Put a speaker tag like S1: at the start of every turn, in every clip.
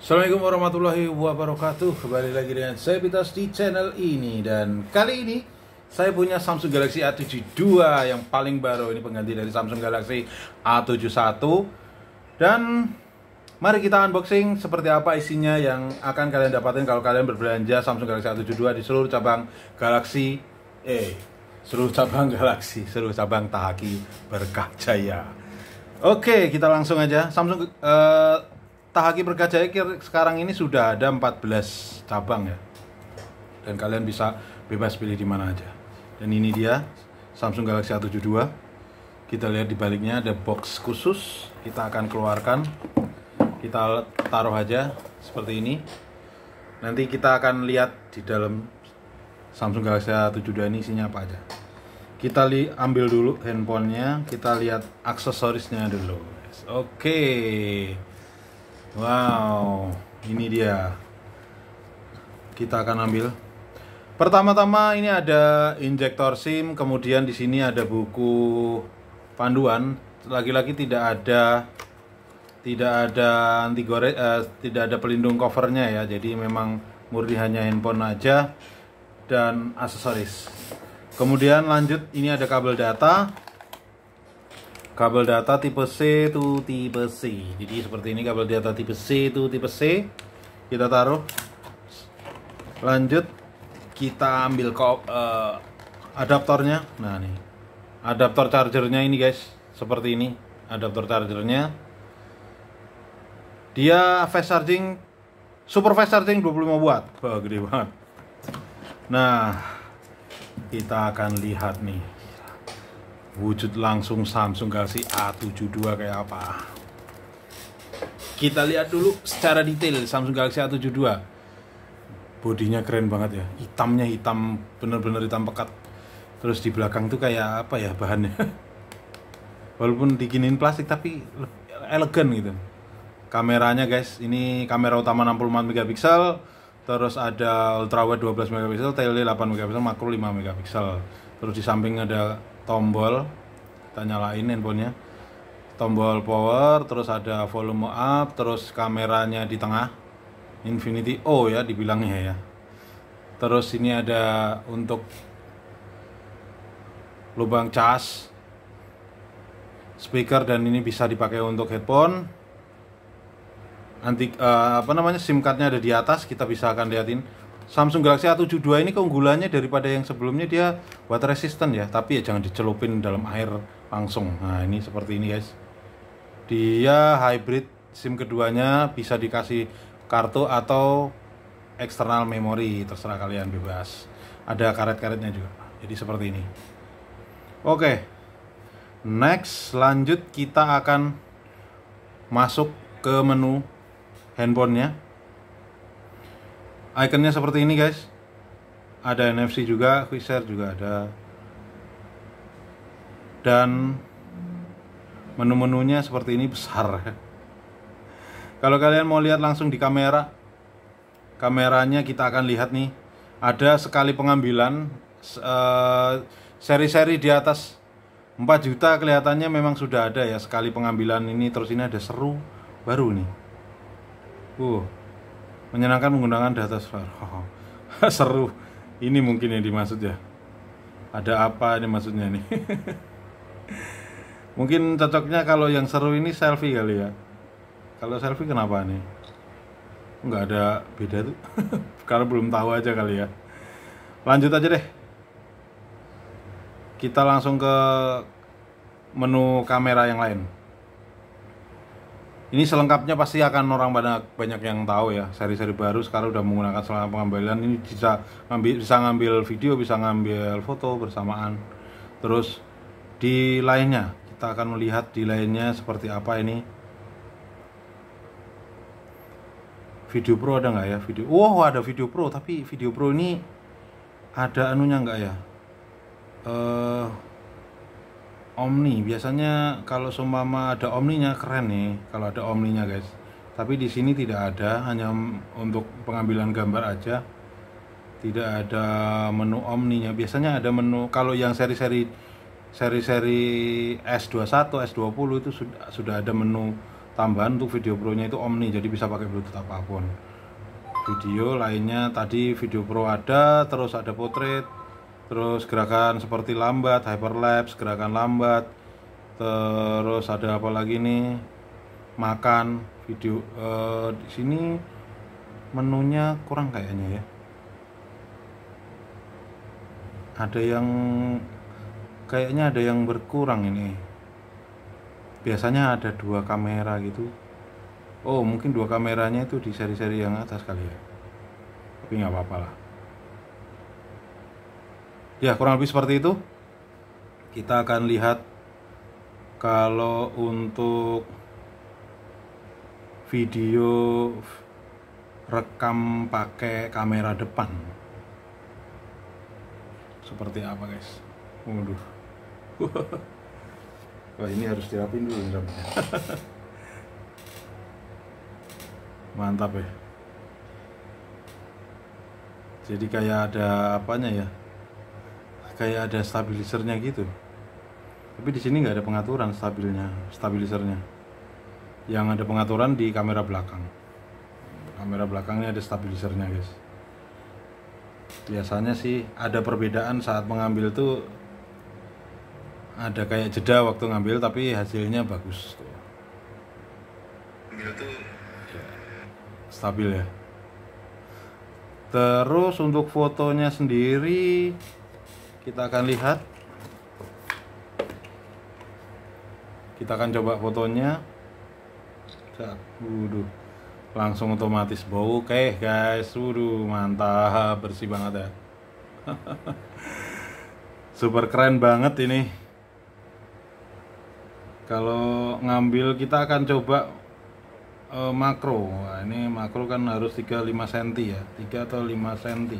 S1: Assalamualaikum warahmatullahi wabarakatuh Kembali lagi dengan saya Pitas di channel ini Dan kali ini saya punya Samsung Galaxy A72 yang paling baru Ini pengganti dari Samsung Galaxy A71 Dan mari kita unboxing seperti apa isinya yang akan kalian dapatkan Kalau kalian berbelanja Samsung Galaxy A72 di seluruh cabang Galaxy Eh, seluruh cabang Galaxy, seluruh cabang Tahaki Berkah Jaya Oke, kita langsung aja Samsung uh, Tahaki Berkajaya sekarang ini sudah ada 14 cabang ya. Dan kalian bisa bebas pilih di mana aja. Dan ini dia Samsung Galaxy A72. Kita lihat di baliknya ada box khusus. Kita akan keluarkan. Kita taruh aja seperti ini. Nanti kita akan lihat di dalam Samsung Galaxy A72 ini isinya apa aja. Kita li ambil dulu handphonenya, kita lihat aksesorisnya dulu. Oke. Okay. Wow, ini dia. Kita akan ambil. Pertama-tama ini ada injektor SIM, kemudian di sini ada buku panduan. Lagi-lagi tidak ada tidak ada anti gore, eh, tidak ada pelindung covernya ya. Jadi memang murni hanya handphone aja dan aksesoris. Kemudian lanjut ini ada kabel data kabel data tipe C itu tipe C jadi seperti ini kabel data tipe C itu tipe C kita taruh lanjut kita ambil ko uh, adaptornya nah nih adaptor chargernya ini guys seperti ini adaptor chargernya dia fast charging super fast charging 25 watt wah gede banget nah kita akan lihat nih wujud langsung Samsung Galaxy A72 kayak apa kita lihat dulu secara detail Samsung Galaxy A72 bodinya keren banget ya hitamnya hitam bener-bener hitam pekat terus di belakang tuh kayak apa ya bahannya walaupun diginin plastik tapi elegan gitu kameranya guys ini kamera utama 64 megapiksel terus ada ultrawide 12 megapiksel tele 8 megapiksel makro 5 megapiksel terus di samping ada tombol kita nyalain handphonenya tombol power terus ada volume up terus kameranya di tengah infinity O ya dibilangnya ya terus ini ada untuk lubang cas speaker dan ini bisa dipakai untuk headphone nanti uh, eh, apa namanya SIM cardnya ada di atas kita bisa akan liatin Samsung Galaxy A72 ini keunggulannya daripada yang sebelumnya dia water resistant ya, tapi ya jangan dicelupin dalam air langsung. Nah, ini seperti ini guys. Dia hybrid SIM keduanya bisa dikasih kartu atau eksternal memori, terserah kalian bebas. Ada karet-karetnya juga. Jadi seperti ini. Oke. Next, lanjut kita akan masuk ke menu handphonenya Iconnya seperti ini guys ada NFC juga share juga ada dan menu-menunya seperti ini besar kalau kalian mau lihat langsung di kamera kameranya kita akan lihat nih ada sekali pengambilan eh, seri-seri di atas 4 juta kelihatannya memang sudah ada ya sekali pengambilan ini terus ini ada seru baru nih uh menyenangkan menggunakan data selar, oh, seru ini mungkin yang dimaksud ya ada apa ini maksudnya nih mungkin cocoknya kalau yang seru ini selfie kali ya kalau selfie kenapa nih nggak ada beda tuh karena belum tahu aja kali ya lanjut aja deh kita langsung ke menu kamera yang lain ini selengkapnya pasti akan orang banyak banyak yang tahu ya seri-seri baru sekarang udah menggunakan selama pengambilan ini bisa ngambil bisa ngambil video bisa ngambil foto bersamaan terus di lainnya kita akan melihat di lainnya seperti apa ini video pro ada nggak ya video oh ada video pro tapi video pro ini ada anunya nggak ya uh, Omni biasanya kalau seumpama ada Omninya keren nih kalau ada Omninya guys tapi di sini tidak ada hanya untuk pengambilan gambar aja tidak ada menu Omninya biasanya ada menu kalau yang seri-seri seri-seri S21 S20 itu sudah sudah ada menu tambahan untuk video Pro nya itu Omni jadi bisa pakai Bluetooth apapun video lainnya tadi video Pro ada terus ada potret terus gerakan seperti lambat hyperlapse gerakan lambat terus ada apa lagi nih makan video uh, di sini menunya kurang kayaknya ya ada yang kayaknya ada yang berkurang ini biasanya ada dua kamera gitu oh mungkin dua kameranya itu di seri-seri yang atas kali ya tapi nggak apa-apa lah ya kurang lebih seperti itu kita akan lihat kalau untuk video rekam pakai kamera depan seperti apa guys waduh wah ini harus dirapin dulu rambutnya mantap ya jadi kayak ada apanya ya kayak ada stabilisernya gitu tapi di sini nggak ada pengaturan stabilnya stabilisernya yang ada pengaturan di kamera belakang kamera belakangnya ada stabilisernya guys biasanya sih ada perbedaan saat mengambil tuh ada kayak jeda waktu ngambil tapi hasilnya bagus tuh ya, stabil ya terus untuk fotonya sendiri kita akan lihat kita akan coba fotonya Waduh, langsung otomatis bau oke guys Waduh, mantap bersih banget ya super keren banget ini kalau ngambil kita akan coba uh, makro nah, ini makro kan harus 35 cm ya 3 atau 5 cm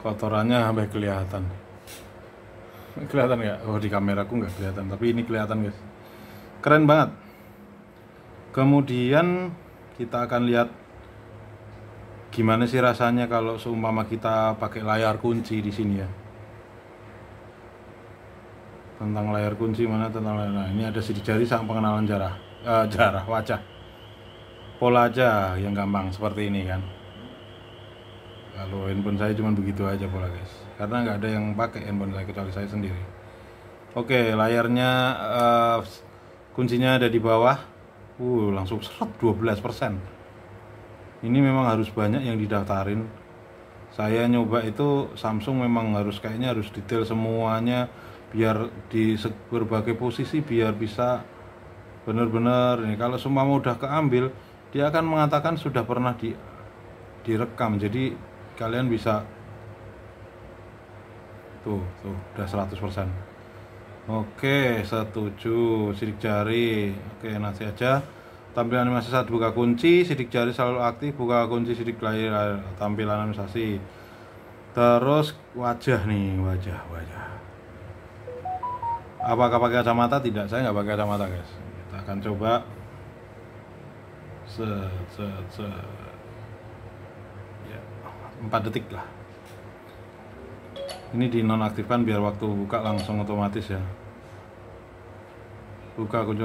S1: kotorannya sampai kelihatan kelihatan nggak oh di kameraku nggak kelihatan tapi ini kelihatan guys keren banget kemudian kita akan lihat gimana sih rasanya kalau seumpama kita pakai layar kunci di sini ya tentang layar kunci mana tentang layar nah, ini ada sidik jari sama pengenalan jarah uh, jarah wajah pola aja yang gampang seperti ini kan kalau handphone saya cuma begitu aja pola guys karena nggak ada yang pakai handphone saya kecuali saya sendiri oke layarnya uh, kuncinya ada di bawah uh langsung seret 12% ini memang harus banyak yang didaftarin saya nyoba itu Samsung memang harus kayaknya harus detail semuanya biar di berbagai posisi biar bisa benar-benar ini kalau semua mudah keambil dia akan mengatakan sudah pernah di direkam jadi kalian bisa tuh tuh udah 100% oke setuju sidik jari oke nanti aja tampilan animasi saat buka kunci sidik jari selalu aktif buka kunci sidik layar tampilan animasi terus wajah nih wajah wajah apakah pakai kacamata tidak saya nggak pakai kacamata guys kita akan coba set set set 4 detik lah ini dinonaktifkan biar waktu buka langsung otomatis ya buka kunci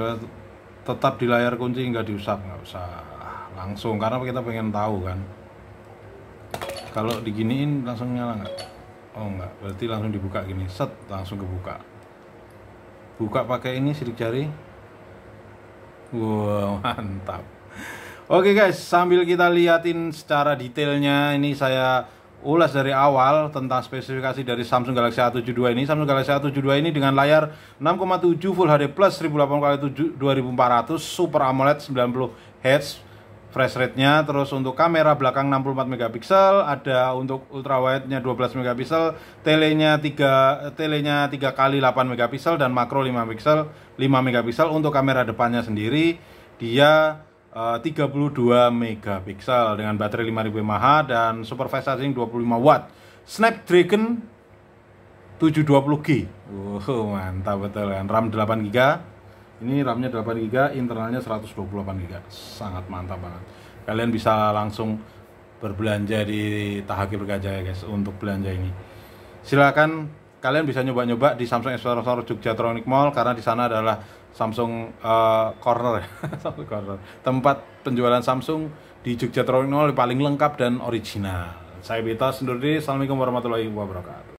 S1: tetap di layar kunci nggak diusap nggak usah langsung karena kita pengen tahu kan kalau diginiin langsung nyala nggak oh nggak berarti langsung dibuka gini set langsung kebuka buka pakai ini sidik jari wow mantap Oke guys, sambil kita liatin secara detailnya ini saya ulas dari awal tentang spesifikasi dari Samsung Galaxy A72 ini. Samsung Galaxy A72 ini dengan layar 6,7 Full HD Plus 1080 x 2400 Super AMOLED 90 Hz fresh rate-nya, terus untuk kamera belakang 64 megapiksel, ada untuk ultra wide-nya 12 megapiksel, telenya 3 telenya 3 kali 8 megapiksel dan makro 5 megapiksel, 5 megapiksel untuk kamera depannya sendiri. Dia 32 eh, megapiksel dengan baterai 5000 mAh dan super fast charging 25 watt. Snapdragon 720G. Wow, mantap betul kan. RAM 8 GB. Ini RAM-nya 8 GB, internalnya 128 GB. Sangat mantap banget. Kalian bisa langsung berbelanja di Tahaki Berkaja ya guys untuk belanja ini. Silakan kalian bisa nyoba-nyoba di Samsung Explorer Jogja Tronic Mall karena di sana adalah Samsung uh, Corner ya. Samsung Corner tempat penjualan Samsung di Jogja Terowongan paling lengkap dan original saya Bita sendiri Assalamualaikum warahmatullahi wabarakatuh